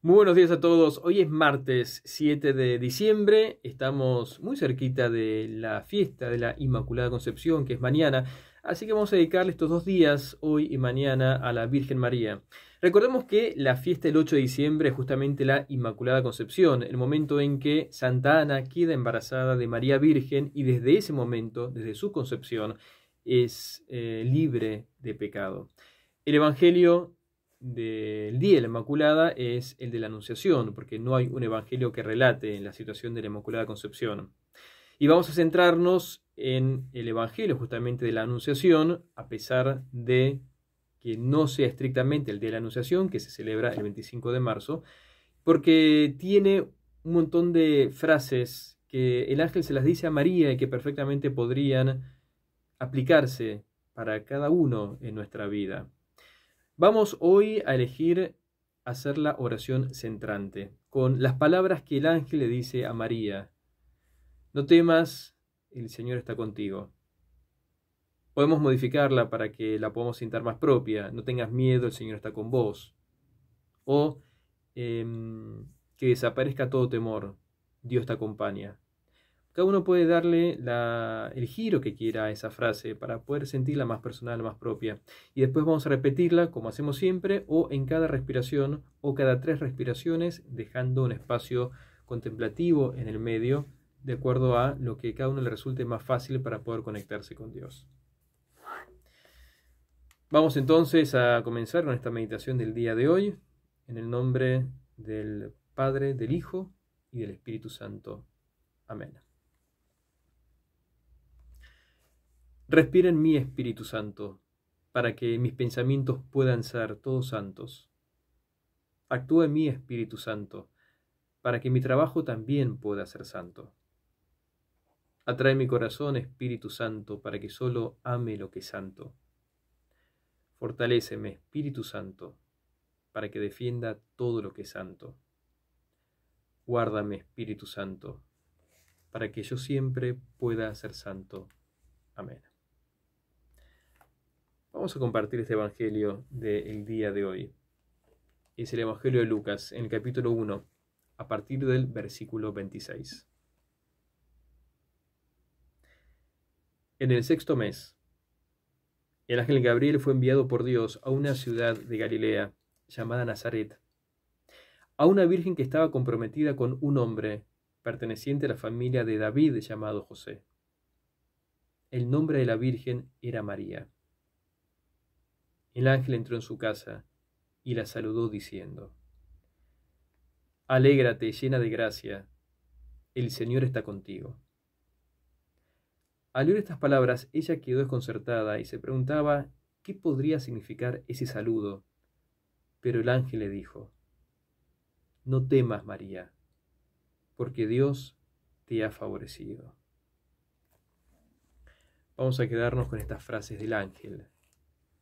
Muy buenos días a todos. Hoy es martes 7 de diciembre. Estamos muy cerquita de la fiesta de la Inmaculada Concepción, que es mañana. Así que vamos a dedicarle estos dos días, hoy y mañana, a la Virgen María. Recordemos que la fiesta del 8 de diciembre es justamente la Inmaculada Concepción, el momento en que Santa Ana queda embarazada de María Virgen y desde ese momento, desde su concepción, es eh, libre de pecado. El Evangelio del día de la Inmaculada es el de la Anunciación, porque no hay un evangelio que relate la situación de la Inmaculada Concepción. Y vamos a centrarnos en el evangelio justamente de la Anunciación, a pesar de que no sea estrictamente el de la Anunciación, que se celebra el 25 de marzo, porque tiene un montón de frases que el ángel se las dice a María y que perfectamente podrían aplicarse para cada uno en nuestra vida. Vamos hoy a elegir hacer la oración centrante, con las palabras que el ángel le dice a María. No temas, el Señor está contigo. Podemos modificarla para que la podamos sintar más propia. No tengas miedo, el Señor está con vos. O em, que desaparezca todo temor, Dios te acompaña. Cada uno puede darle el giro que quiera a esa frase para poder sentirla más personal, más propia. Y después vamos a repetirla como hacemos siempre o en cada respiración o cada tres respiraciones dejando un espacio contemplativo en el medio de acuerdo a lo que cada uno le resulte más fácil para poder conectarse con Dios. Vamos entonces a comenzar con esta meditación del día de hoy en el nombre del Padre, del Hijo y del Espíritu Santo. Amén. Respira en mí, Espíritu Santo, para que mis pensamientos puedan ser todos santos. Actúa en mí, Espíritu Santo, para que mi trabajo también pueda ser santo. Atrae mi corazón, Espíritu Santo, para que solo ame lo que es santo. Fortaléceme, Espíritu Santo, para que defienda todo lo que es santo. Guárdame, Espíritu Santo, para que yo siempre pueda ser santo. Amén. Vamos a compartir este Evangelio del día de hoy. Es el Evangelio de Lucas, en el capítulo 1, a partir del versículo 26. En el sexto mes, el ángel Gabriel fue enviado por Dios a una ciudad de Galilea llamada Nazaret, a una virgen que estaba comprometida con un hombre perteneciente a la familia de David llamado José. El nombre de la virgen era María. El ángel entró en su casa y la saludó diciendo, Alégrate llena de gracia, el Señor está contigo. Al oír estas palabras, ella quedó desconcertada y se preguntaba qué podría significar ese saludo. Pero el ángel le dijo, No temas, María, porque Dios te ha favorecido. Vamos a quedarnos con estas frases del ángel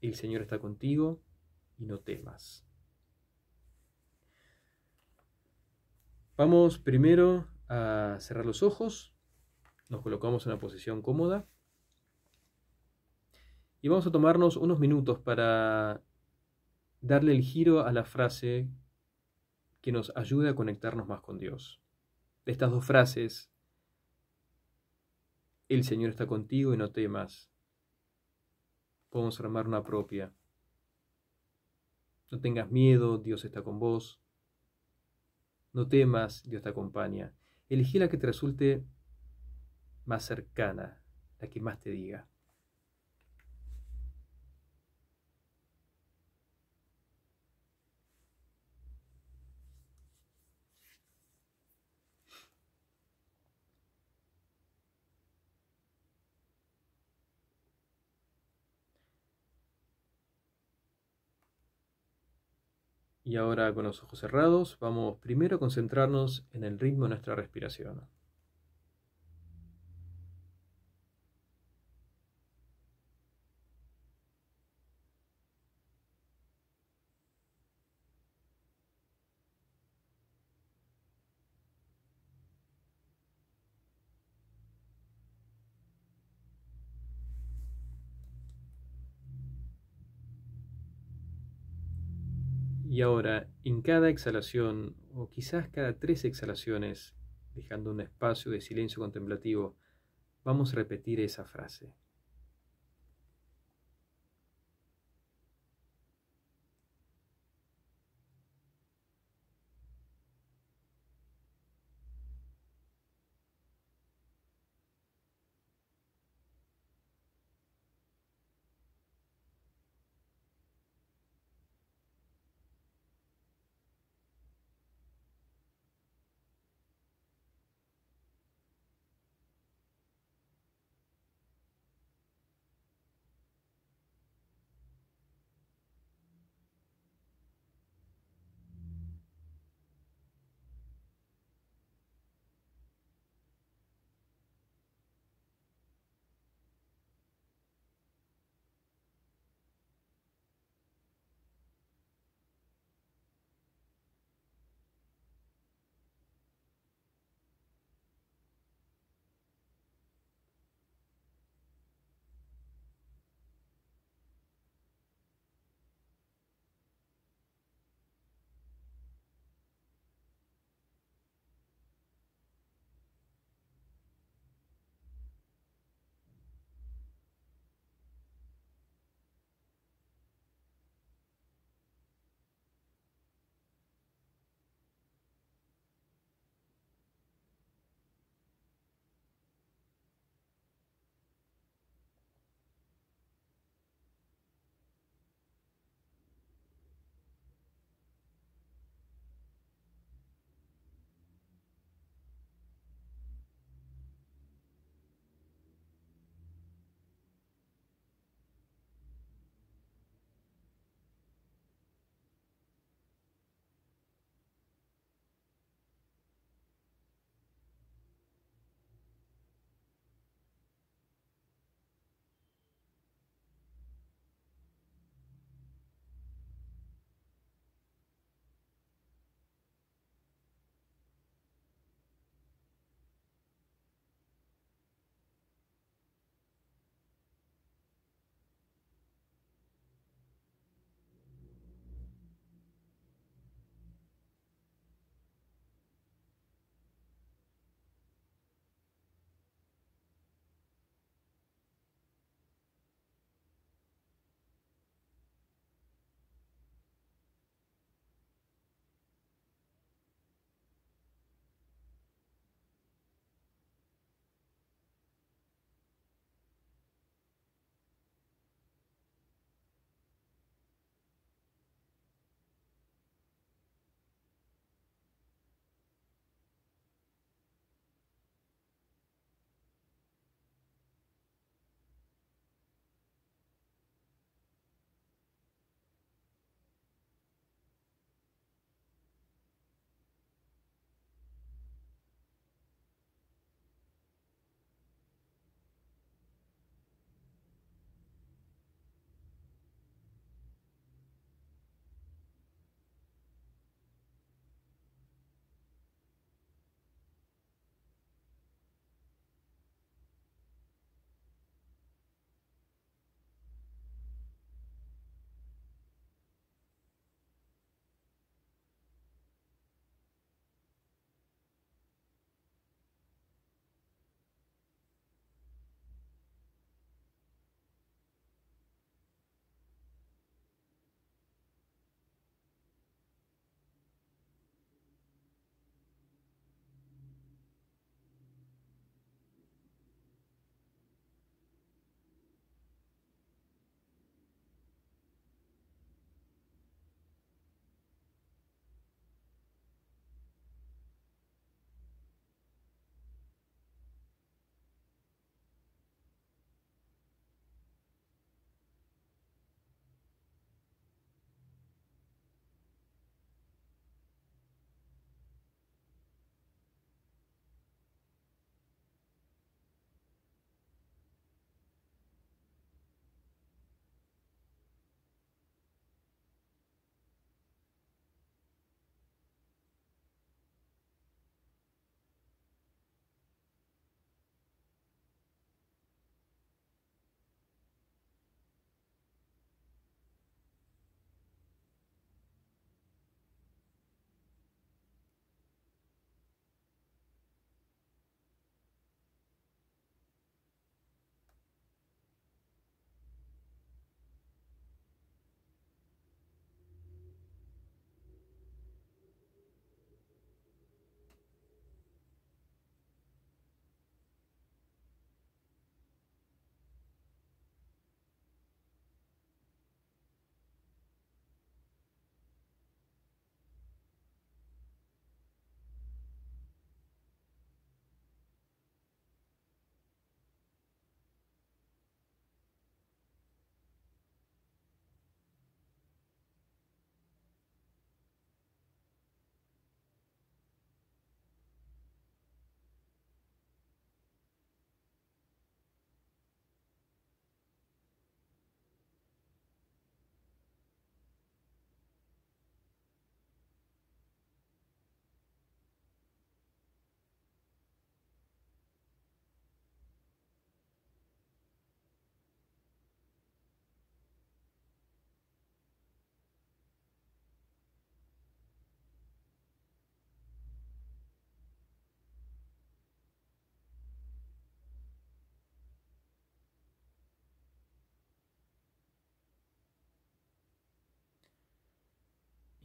el Señor está contigo y no temas. Vamos primero a cerrar los ojos, nos colocamos en una posición cómoda y vamos a tomarnos unos minutos para darle el giro a la frase que nos ayude a conectarnos más con Dios. De estas dos frases, el Señor está contigo y no temas, podemos armar una propia. No tengas miedo, Dios está con vos. No temas, Dios te acompaña. Elegí la que te resulte más cercana, la que más te diga. Y ahora con los ojos cerrados vamos primero a concentrarnos en el ritmo de nuestra respiración. Y ahora, en cada exhalación, o quizás cada tres exhalaciones, dejando un espacio de silencio contemplativo, vamos a repetir esa frase.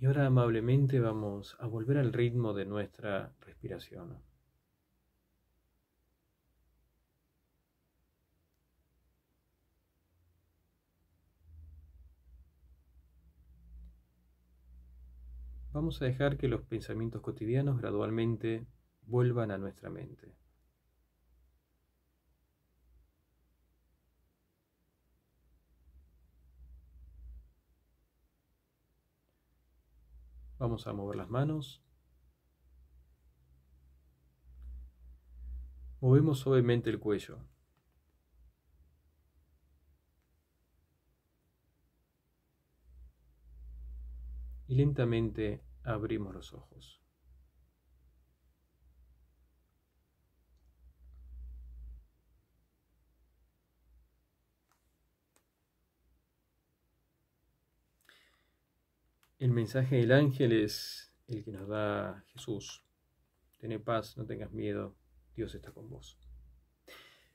Y ahora amablemente vamos a volver al ritmo de nuestra respiración. Vamos a dejar que los pensamientos cotidianos gradualmente vuelvan a nuestra mente. Vamos a mover las manos. Movemos suavemente el cuello. Y lentamente abrimos los ojos. El mensaje del ángel es el que nos da Jesús. Tené paz, no tengas miedo, Dios está con vos.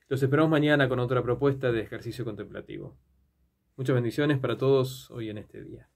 Los esperamos mañana con otra propuesta de ejercicio contemplativo. Muchas bendiciones para todos hoy en este día.